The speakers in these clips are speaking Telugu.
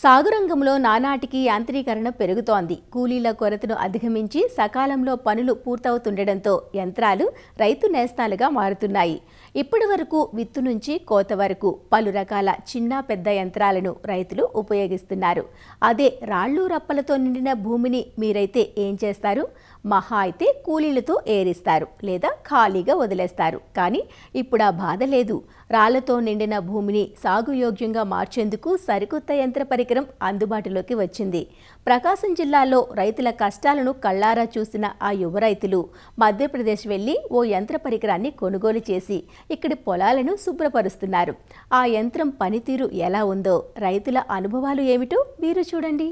సాగురంగంలో నానాటికి యాంత్రీకరణ పెరుగుతోంది కూలీల కొరతను అధిగమించి సకాలంలో పనులు పూర్తవుతుండటంతో యంత్రాలు రైతు నేస్తాలుగా మారుతున్నాయి ఇప్పటి వరకు విత్తు నుంచి కోత వరకు పలు రకాల చిన్న పెద్ద యంత్రాలను రైతులు ఉపయోగిస్తున్నారు అదే రాళ్ళు రప్పలతో నిండిన భూమిని మీరైతే ఏం చేస్తారు మహా అయితే కూలీలతో ఏరిస్తారు లేదా ఖాళీగా వదిలేస్తారు కానీ ఇప్పుడు ఆ బాధ లేదు రాళ్లతో నిండిన భూమిని సాగుయోగ్యంగా మార్చేందుకు సరికొత్త యంత్ర పరికరం అందుబాటులోకి వచ్చింది ప్రకాశం జిల్లాలో రైతుల కష్టాలను కళ్లారా చూసిన ఆ యువ రైతులు మధ్యప్రదేశ్ వెళ్లి ఓ యంత్ర పరికరాన్ని కొనుగోలు చేసి ఇక్కడి పొలాలను శుభ్రపరుస్తున్నారు ఆ యంత్రం పనితీరు ఎలా ఉందో రైతుల అనుభవాలు ఏమిటో మీరు చూడండి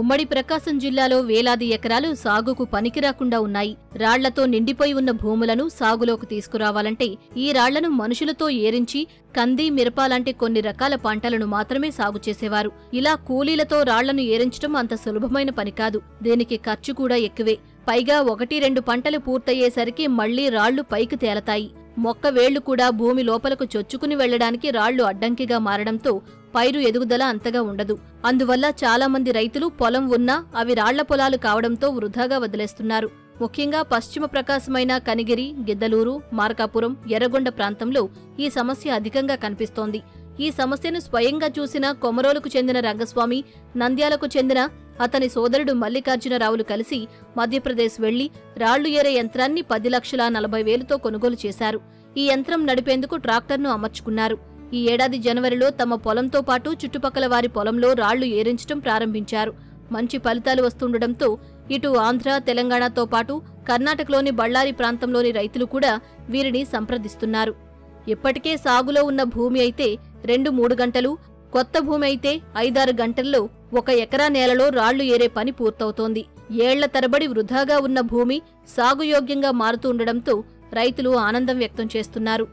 ఉమ్మడి ప్రకాశం జిల్లాలో వేలాది ఎకరాలు సాగుకు పనికిరాకుండా ఉన్నాయి రాళ్లతో నిండిపోయి ఉన్న భూములను సాగులోకి తీసుకురావాలంటే ఈ రాళ్లను మనుషులతో ఏరించి కంది మిరప లాంటి కొన్ని రకాల పంటలను మాత్రమే సాగు చేసేవారు ఇలా కూలీలతో రాళ్లను ఏరించడం అంత సులభమైన పని కాదు దీనికి ఖర్చు కూడా ఎక్కువే పైగా ఒకటి రెండు పంటలు పూర్తయ్యేసరికి మళ్లీ రాళ్లు పైకి తేలతాయి మొక్క వేళ్లు కూడా భూమి లోపలకు చొచ్చుకుని వెళ్లడానికి రాళ్లు అడ్డంకిగా మారడంతో పైరు ఎదుగుదల అంతగా ఉండదు అందువల్ల చాలామంది రైతులు పొలం ఉన్నా అవి రాళ్ల పొలాలు కావడంతో వృధాగా వదిలేస్తున్నారు ముఖ్యంగా పశ్చిమ ప్రకాశమైన కనిగిరి గిద్దలూరు మార్కాపురం ఎర్రగొండ ప్రాంతంలో ఈ సమస్య అధికంగా కనిపిస్తోంది ఈ సమస్యను స్వయంగా చూసిన కొమరోలకు చెందిన రంగస్వామి నంద్యాలకు చెందిన అతని సోదరుడు మల్లికార్జునరావులు కలిసి మధ్యప్రదేశ్ వెళ్లి రాళ్లు ఏరే యంత్రాన్ని పది లక్షల నలభై వేలుతో కొనుగోలు చేశారు ఈ యంత్రం నడిపేందుకు ట్రాక్టర్ను అమర్చుకున్నారు ఈ ఏడాది జనవరిలో తమ పొలంతో పాటు చుట్టుపక్కల వారి పొలంలో రాళ్లు ఏరించడం ప్రారంభించారు మంచి ఫలితాలు వస్తుండటంతో ఇటు ఆంధ్ర తెలంగాణతో పాటు కర్ణాటకలోని బళ్ళారి ప్రాంతంలోని రైతులు కూడా వీరిని సంప్రదిస్తున్నారు ఇప్పటికే సాగులో ఉన్న భూమి అయితే రెండు మూడు గంటలు కొత్త భూమి అయితే ఐదారు గంటల్లో ఒక ఎకరా నేలలో రాళ్లు ఏరే పని పూర్తవుతోంది ఏళ్ల తరబడి వృధాగా ఉన్న భూమి సాగుయోగ్యంగా మారుతూ ఉండడంతో రైతులు ఆనందం వ్యక్తం చేస్తున్నారు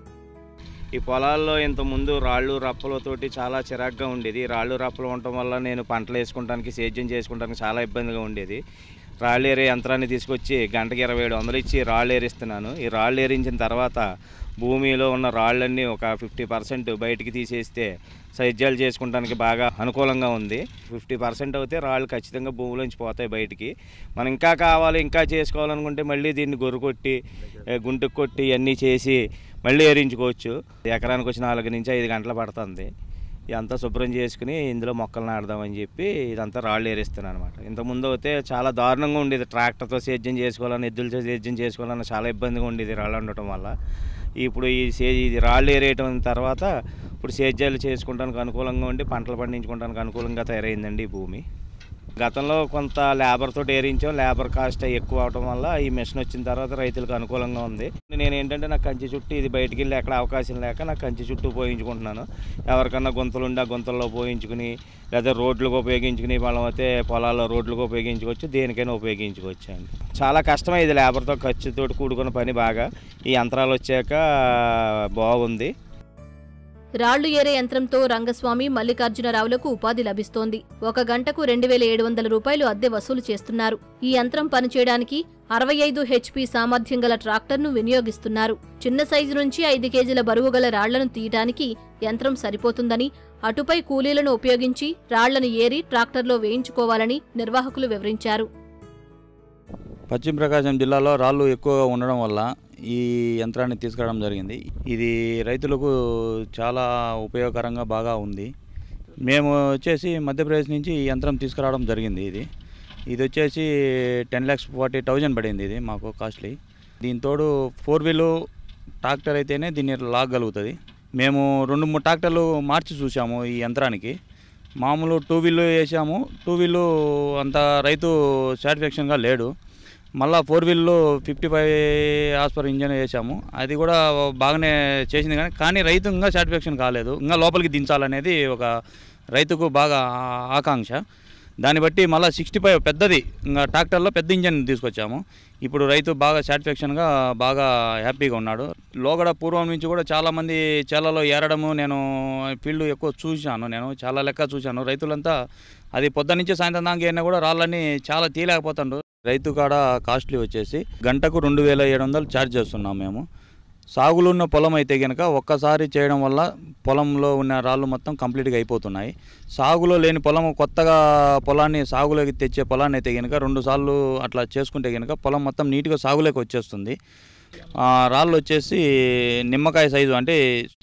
ఈ పొలాల్లో ఇంతకుముందు రాళ్ళు రప్పలతోటి చాలా చిరాగ్గా ఉండేది రాళ్ళు రప్పలు ఉండటం వల్ల నేను పంటలు వేసుకోవడానికి సేద్యం చేసుకోవడానికి చాలా ఇబ్బందిగా ఉండేది రాళ్ళు ఏరే యంత్రాన్ని తీసుకొచ్చి గంటకి ఇరవై ఏడు వందలు ఇచ్చి రాళ్ళు ఏరిస్తున్నాను ఈ రాళ్ళు ఏరించిన తర్వాత భూమిలో ఉన్న రాళ్ళన్నీ ఒక ఫిఫ్టీ పర్సెంట్ బయటికి తీసేస్తే సైజ్యాలు చేసుకోవడానికి బాగా అనుకూలంగా ఉంది ఫిఫ్టీ పర్సెంట్ అయితే రాళ్ళు ఖచ్చితంగా భూమిలోంచి పోతాయి బయటికి మనం ఇంకా కావాలి ఇంకా చేసుకోవాలనుకుంటే మళ్ళీ దీన్ని గొర్రు కొట్టి గుంటుకు కొట్టి అన్నీ చేసి మళ్ళీ ఏరించుకోవచ్చు ఎకరానికి వచ్చి నాలుగు నుంచి ఐదు గంటలు పడుతుంది ఇదంతా శుభ్రం చేసుకుని ఇందులో మొక్కలు నాడదామని చెప్పి ఇదంతా రాళ్ళు ఏరేస్తున్నాను అనమాట ఇంతకుముందు అయితే చాలా దారుణంగా ఉండేది ట్రాక్టర్తో సేద్యం చేసుకోవాలని ఎద్దులతో సేద్యం చేసుకోవాలని చాలా ఇబ్బందిగా ఉండేది రాళ్ళు ఉండటం వల్ల ఇప్పుడు ఈ సే ఇది రాళ్ళు ఏరేయటం తర్వాత ఇప్పుడు సేద్యాలు చేసుకోవడానికి అనుకూలంగా ఉండి పంటలు పండించుకోవడానికి అనుకూలంగా తయారైందండి ఈ భూమి గతంలో కొంత లేబర్తో తోటి ఏరించాం లేబర్ కాస్ట్ ఎక్కువ అవడం వల్ల ఈ మిషన్ వచ్చిన తర్వాత రైతులకు అనుకూలంగా ఉంది నేను ఏంటంటే నాకు కంచి చుట్టూ ఇది బయటికి వెళ్ళి ఎక్కడ అవకాశం లేక నాకు కంచి చుట్టూ పోయించుకుంటున్నాను ఎవరికన్నా గుంతలు ఉండే ఆ గుంతల్లో పోయించుకుని లేదా రోడ్లకు ఉపయోగించుకుని అయితే పొలాల్లో రోడ్లకు ఉపయోగించుకోవచ్చు దేనికైనా ఉపయోగించుకోవచ్చు అండి చాలా కష్టమే ఇది లేబర్తో ఖర్చుతో కూడుకున్న పని బాగా ఈ యంత్రాలు వచ్చాక బాగుంది రాళ్లు ఏరే యంత్రంతో రంగస్వామి మల్లికార్జునరావులకు ఉపాధి లభిస్తోంది ఒక గంటకు రెండు వేల ఏడు వందల రూపాయలు అద్దె వసూలు చేస్తున్నారు ఈ యంత్రం పనిచేయడానికి అరవై ఐదు హెచ్పి సామర్థ్యం గల ట్రాక్టర్ను వినియోగిస్తున్నారు చిన్న సైజు నుంచి ఐదు కేజీల బరువు గల రాళ్లను తీయటానికి యంత్రం సరిపోతుందని అటుపై కూలీలను ఉపయోగించి రాళ్లను ఏరి ట్రాక్టర్లో వేయించుకోవాలని నిర్వాహకులు వివరించారు పశ్చిమ ప్రకాశం జిల్లాలో రాళ్ళు ఎక్కువగా ఉండడం వల్ల ఈ యంత్రాన్ని తీసుకురావడం జరిగింది ఇది రైతులకు చాలా ఉపయోగకరంగా బాగా ఉంది మేము వచ్చేసి మధ్యప్రదేశ్ నుంచి ఈ యంత్రం తీసుకురావడం జరిగింది ఇది ఇది వచ్చేసి టెన్ ల్యాక్స్ ఫార్టీ థౌజండ్ పడింది ఇది మాకు కాస్ట్లీ దీంతోడు ఫోర్ వీలు ట్రాక్టర్ అయితేనే దీన్ని లాగలుగుతుంది మేము రెండు మూడు ట్రాక్టర్లు మార్చి చూసాము ఈ యంత్రానికి మామూలు టూ వీలు వేసాము టూ వీలు అంత రైతు సాటిస్ఫాక్షన్గా లేడు మళ్ళీ ఫోర్ వీల్లో ఫిఫ్టీ ఫైవ్ హాస్పర్ ఇంజన్ వేసాము అది కూడా బాగానే చేసింది కానీ కానీ రైతు ఇంకా సాటిస్ఫాక్షన్ కాలేదు ఇంకా లోపలికి దించాలనేది ఒక రైతుకు బాగా ఆకాంక్ష దాన్ని బట్టి మళ్ళీ సిక్స్టీ ఫైవ్ పెద్దది ఇంకా ట్రాక్టర్లో పెద్ద ఇంజన్ తీసుకొచ్చాము ఇప్పుడు రైతు బాగా సాటిస్ఫాక్షన్గా బాగా హ్యాపీగా ఉన్నాడు లోగడ పూర్వం నుంచి కూడా చాలామంది చేలలో ఏరడము నేను ఫీల్డ్ ఎక్కువ చూశాను నేను చాలా లెక్క చూశాను రైతులంతా అది పొద్దున్నే సాయంత్రం దాకా ఏరినా కూడా రాళ్ళని చాలా తీయలేకపోతుండ్రు రైతు కాడ కాస్ట్లీ వచ్చేసి గంటకు రెండు వేల ఏడు వందలు ఛార్జ్ చేస్తున్నాం మేము సాగులో ఉన్న పొలం అయితే కనుక ఒక్కసారి చేయడం వల్ల పొలంలో ఉన్న రాళ్ళు మొత్తం కంప్లీట్గా అయిపోతున్నాయి సాగులో లేని పొలం కొత్తగా పొలాన్ని సాగులోకి తెచ్చే పొలాన్ని అయితే కనుక రెండు సార్లు అట్లా చేసుకుంటే కనుక పొలం మొత్తం నీట్గా సాగులోకి వచ్చేస్తుంది రాళ్ళు వచ్చేసి నిమ్మకాయ సైజు అంటే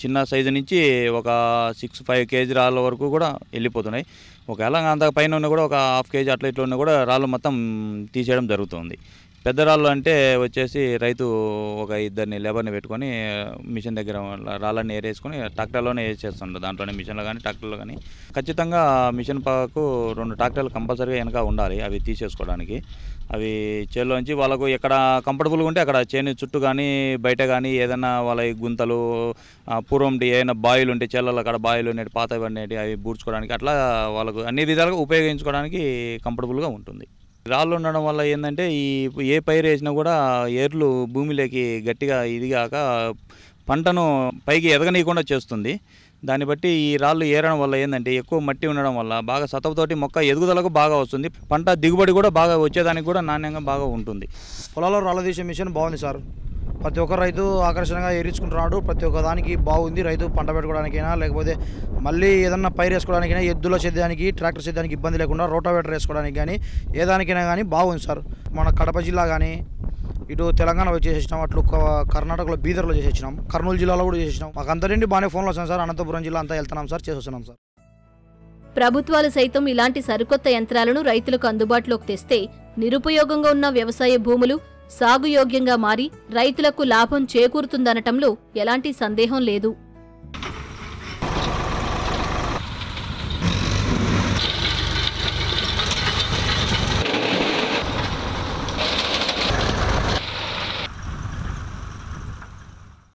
చిన్న సైజు నుంచి ఒక సిక్స్ ఫైవ్ కేజీ రాళ్ళ వరకు కూడా వెళ్ళిపోతున్నాయి ఒకవేళ అంత పైన ఉన్న కూడా ఒక హాఫ్ కేజీ అట్లా ఇట్లా ఉన్న కూడా రాళ్ళు మొత్తం తీసేయడం జరుగుతుంది పెద్దరాళ్ళు అంటే వచ్చేసి రైతు ఒక ఇద్దరిని లేబర్ని పెట్టుకొని మిషన్ దగ్గర రాళ్ళని ఏరేసుకొని ట్రాక్టర్లోనే వేసేస్తుండ్రు దాంట్లోనే మిషన్లో కానీ ట్రాక్టర్లో కానీ ఖచ్చితంగా మిషన్ పాకు రెండు ట్రాక్టర్లు కంపల్సరీగా వెనక ఉండాలి అవి తీసేసుకోవడానికి అవి చేలోంచి వాళ్ళకు ఎక్కడ కంఫర్టబుల్గా ఉంటే అక్కడ చేను చుట్టూ కానీ బయట కానీ ఏదైనా వాళ్ళ గుంతలు పూర్వం ఏదైనా బాయిలు ఉంటే చేలలో అక్కడ బాయిలు నేటి పాత అవి బూడ్చుకోవడానికి అట్లా వాళ్ళకు అన్ని విధాలుగా ఉపయోగించుకోవడానికి కంఫర్టబుల్గా ఉంటుంది రాళ్ళు ఉండడం వల్ల ఏంటంటే ఈ ఏ పైరు వేసినా కూడా ఏర్లు భూమిలోకి గట్టిగా ఇదిగాక పంటను పైకి ఎదగనీయకుండా చేస్తుంది దాన్ని బట్టి ఈ రాళ్ళు ఏరడం వల్ల ఏంటంటే ఎక్కువ మట్టి ఉండడం వల్ల బాగా సతవతోటి మొక్క ఎదుగుదలకు బాగా వస్తుంది పంట దిగుబడి కూడా బాగా వచ్చేదానికి కూడా నాణ్యంగా బాగా ఉంటుంది పొలాల్లో రాళ్ళ తీసే మిషన్ బాగుంది సార్ ప్రతి ఒక్క రైతు ఆకర్షణగా ఎరించుకుంటున్నాడు ప్రతి ఒక్క దానికి బాగుంది రైతు పంట పెట్టుకోవడానికైనా లేకపోతే మళ్ళీ ఏదన్నా పైరు వేసుకోవడానికైనా ఎద్దులో చేద్దానికి ట్రాక్టర్ చేయడానికి ఇబ్బంది లేకుండా రోటావేటర్ వేసుకోవడానికి కానీ ఏ దానికైనా కానీ బాగుంది సార్ మన కడప జిల్లా కానీ ఇటు తెలంగాణ చేసేసినాం అట్లు కర్ణాటకలో బీదర్లో చేసేసినాం కర్నూలు జిల్లాలో కూడా చేసేసినాం మాకు అంతటి బాగానే ఫోన్లు వస్తాం సార్ అనంతపురం జిల్లా అంతా వెళ్తున్నాం సార్ చేసేస్తున్నాం సార్ ప్రభుత్వాలు సైతం ఇలాంటి సరికొత్త యంత్రాలను రైతులకు అందుబాటులోకి తెస్తే నిరుపయోగంగా ఉన్న వ్యవసాయ భూములు సాగుయోగ్యంగా మారి రైతులకు లాభం చేకూరుతుందనటంలో ఎలాంటి సందేహం లేదు